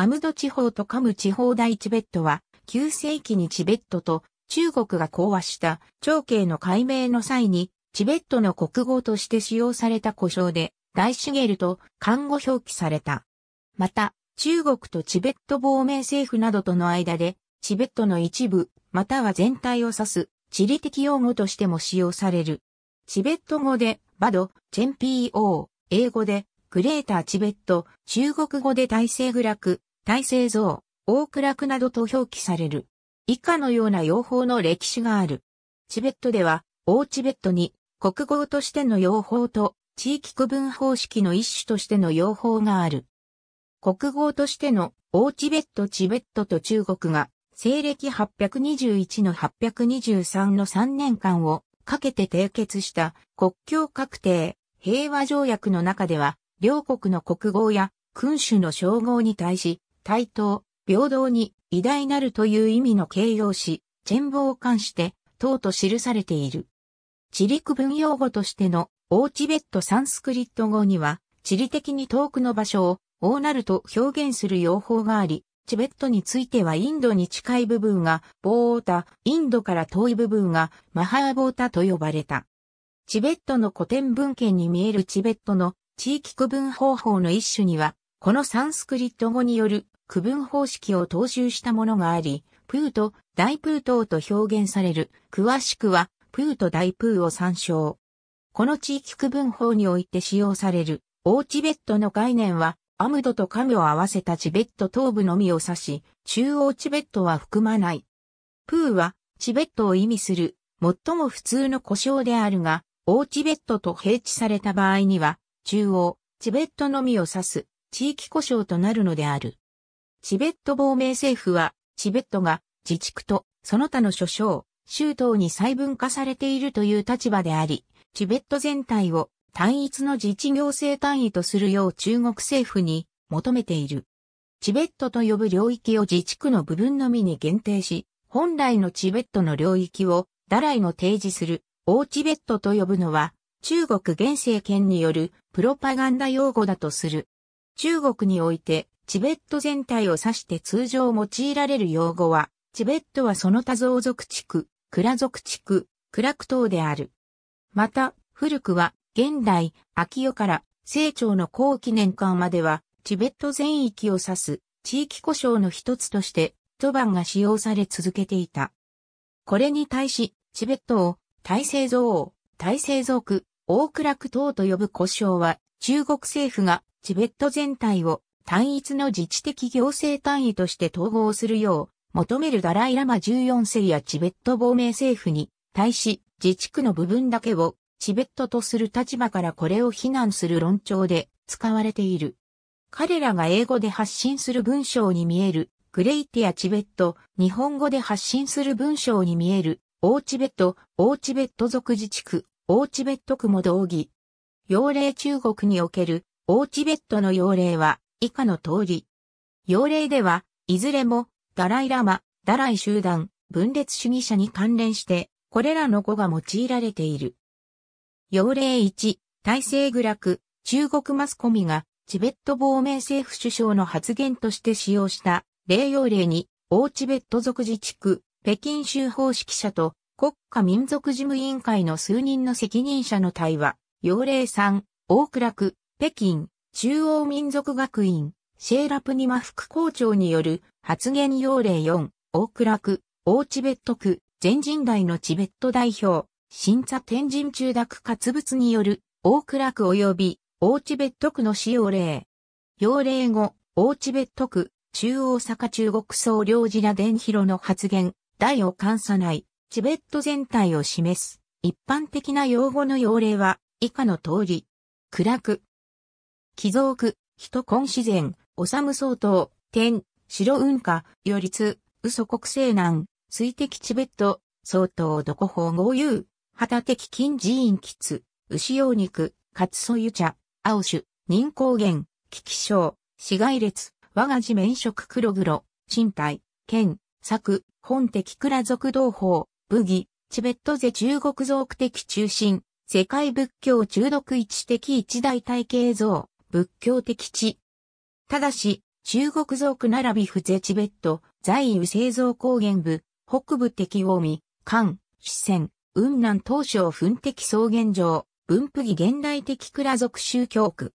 アムド地方とカム地方大チベットは、9世紀にチベットと中国が講和した長慶の解明の際に、チベットの国語として使用された故障で、大茂ゲと漢語表記された。また、中国とチベット亡命政府などとの間で、チベットの一部、または全体を指す、地理的用語としても使用される。チベット語で、バド、チェンピーオー、英語で、グレーターチベット、中国語で大西部落、大製造、大倉区などと表記される。以下のような用法の歴史がある。チベットでは、大チベットに国語としての用法と地域区分方式の一種としての用法がある。国語としての大チベットチベットと中国が西暦821の823の3年間をかけて締結した国境確定平和条約の中では両国の国号や君主の称号に対し対等、平等に偉大なるという意味の形容詞、チェンボを冠して、等と記されている。地理区分用語としての、オーチベットサンスクリット語には、地理的に遠くの場所を、オーナルと表現する用法があり、チベットについてはインドに近い部分がボータ、インドから遠い部分がマハーボータと呼ばれた。チベットの古典文献に見えるチベットの地域区分方法の一種には、このサンスクリット語による区分方式を踏襲したものがあり、プーと大プー島と表現される、詳しくは、プーと大プーを参照。この地域区分法において使用される、オーチベットの概念は、アムドとカミを合わせたチベット東部のみを指し、中央チベットは含まない。プーは、チベットを意味する、最も普通の故障であるが、オーチベットと併置された場合には、中央、チベットのみを指す、地域故障となるのである。チベット亡命政府は、チベットが自治区とその他の諸省、州等に細分化されているという立場であり、チベット全体を単一の自治行政単位とするよう中国政府に求めている。チベットと呼ぶ領域を自治区の部分のみに限定し、本来のチベットの領域をダライの提示する、オーチベットと呼ぶのは、中国現政権によるプロパガンダ用語だとする。中国において、チベット全体を指して通常用いられる用語は、チベットはその他増族地区、クラ族地区、クラク島である。また、古くは、現代、秋代から、清朝の後期年間までは、チベット全域を指す、地域故障の一つとして、トバンが使用され続けていた。これに対し、チベットを、大西蔵王、大西蔵区、大倉区等島と呼ぶ呼称は、中国政府がチベット全体を単一の自治的行政単位として統合するよう求めるダライラマ14世やチベット亡命政府に対し自治区の部分だけをチベットとする立場からこれを非難する論調で使われている。彼らが英語で発信する文章に見えるグレイティアチベット、日本語で発信する文章に見えるオーチベット、オーチベット族自治区、オーチベット区も同義。用例中国におけるオーチベットの用例は以下の通り。要例では、いずれも、ダライラマ、ダライ集団、分裂主義者に関連して、これらの語が用いられている。要例1、大政グラク、中国マスコミが、チベット亡命政府首相の発言として使用した、例要例に、大チベット族自治区、北京州方式者と、国家民族事務委員会の数人の責任者の対話、要例3、大倉区、北京、中央民族学院、シェーラプニマ副校長による発言要領4、大倉区、大チベット区、全人代のチベット代表、新茶天神中濁活物による大倉区及び大チベット区の使用例。要例5、大チベット区、中央坂中国総領事ら伝広の発言、大を監査内、チベット全体を示す。一般的な用語の要例は、以下の通り。暗く、貴族人根自然、治相当、天、白雲下、りつ、嘘国西南、水滴チベット、相当どこ法合流、旗的金寺院吉、牛用肉、カツソユ茶、青酒、人工源、危機症、死骸列、我が地面色黒黒、身体、剣、作、本的倉族同胞、武器、チベット勢中国族的中心、世界仏教中毒一的一大体系像、仏教的地。ただし、中国族並び不ゼチベット、在位製造高原部、北部的近海、関、四川、雲南東省墳敵草原上、分布儀現代的倉族宗教区。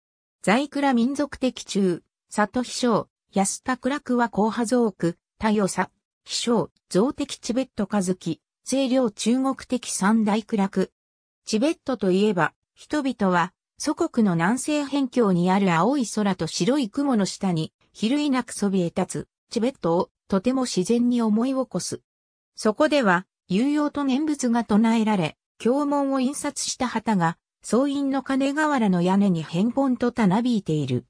在倉民族的中、里飛翔、安田倉区は後波造区、多様さ、飛翔、造的チベット和樹、清涼中国的三大倉区。チベットといえば、人々は祖国の南西辺境にある青い空と白い雲の下に、比類なくそびえ立つ、チベットをとても自然に思い起こす。そこでは、有用と念仏が唱えられ、経文を印刷した旗が、総院の金瓦の屋根に変本とたなびいている。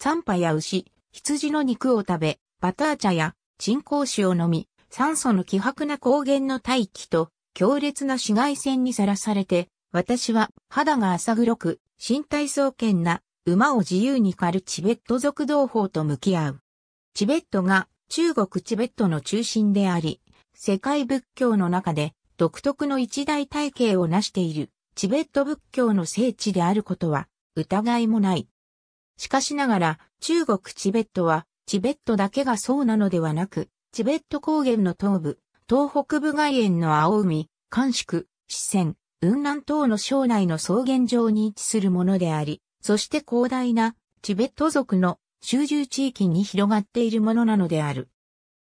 参波や牛、羊の肉を食べ、バター茶や、鎮香酒を飲み、酸素の希薄な高原の大気と、強烈な紫外線にさらされて、私は肌が浅黒く、身体創建な馬を自由に狩るチベット族同胞と向き合う。チベットが中国チベットの中心であり、世界仏教の中で独特の一大体系を成しているチベット仏教の聖地であることは疑いもない。しかしながら中国チベットはチベットだけがそうなのではなく、チベット高原の東部、東北部外縁の青海、甘粛、四川、雲南島の省内の草原上に位置するものであり、そして広大なチベット族の集中地域に広がっているものなのである。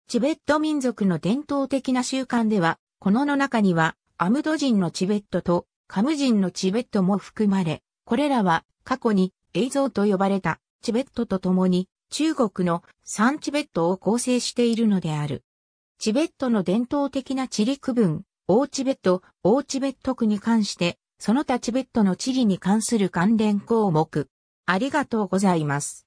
チベット民族の伝統的な習慣では、このの中にはアムド人のチベットとカム人のチベットも含まれ、これらは過去に映像と呼ばれたチベットと共に中国のサンチベットを構成しているのである。チベットの伝統的な地理区分、オーチベット、オーチベット区に関して、その他チベットの地理に関する関連項目。ありがとうございます。